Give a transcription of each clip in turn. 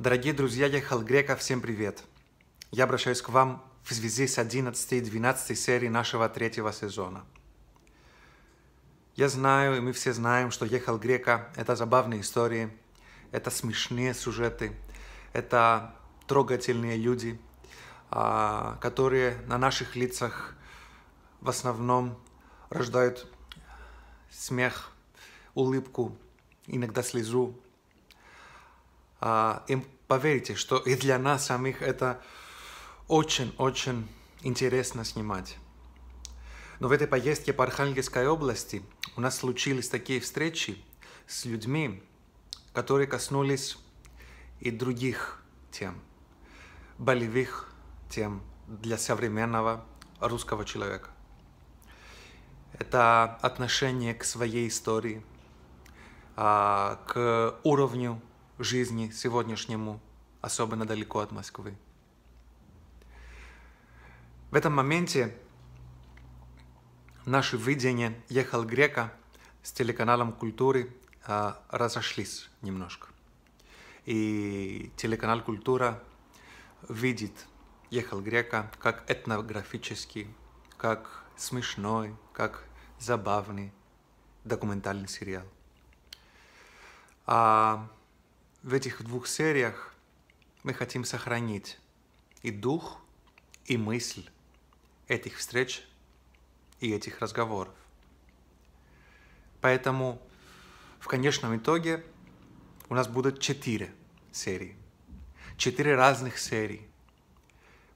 Дорогие друзья, я Хал Грека, всем привет. Я обращаюсь к вам в связи с 11 и 12 серией нашего третьего сезона. Я знаю, и мы все знаем, что «Ехал Грека» — это забавные истории, это смешные сюжеты, это трогательные люди, а, которые на наших лицах в основном рождают смех, улыбку, иногда слезу, а, и поверьте, что и для нас самих это очень-очень интересно снимать. Но в этой поездке по Архангельской области у нас случились такие встречи с людьми, которые коснулись и других тем, болевых тем для современного русского человека. Это отношение к своей истории, а, к уровню жизни сегодняшнему, особенно далеко от Москвы. В этом моменте наши видения «Ехал грека» с телеканалом «Культуры» а, разошлись немножко. И телеканал «Культура» видит «Ехал грека» как этнографический, как смешной, как забавный документальный сериал. А в этих двух сериях мы хотим сохранить и дух, и мысль этих встреч и этих разговоров. Поэтому в конечном итоге у нас будут четыре серии. Четыре разных серии.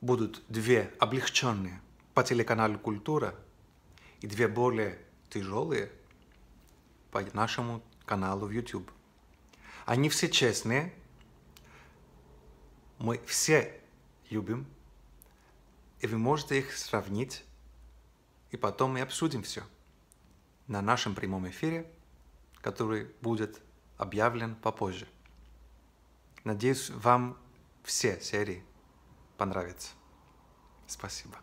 Будут две облегченные по телеканалу «Культура» и две более тяжелые по нашему каналу в YouTube. Они все честные. Мы все любим. И вы можете их сравнить. И потом мы обсудим все на нашем прямом эфире, который будет объявлен попозже. Надеюсь, вам все серии понравятся. Спасибо.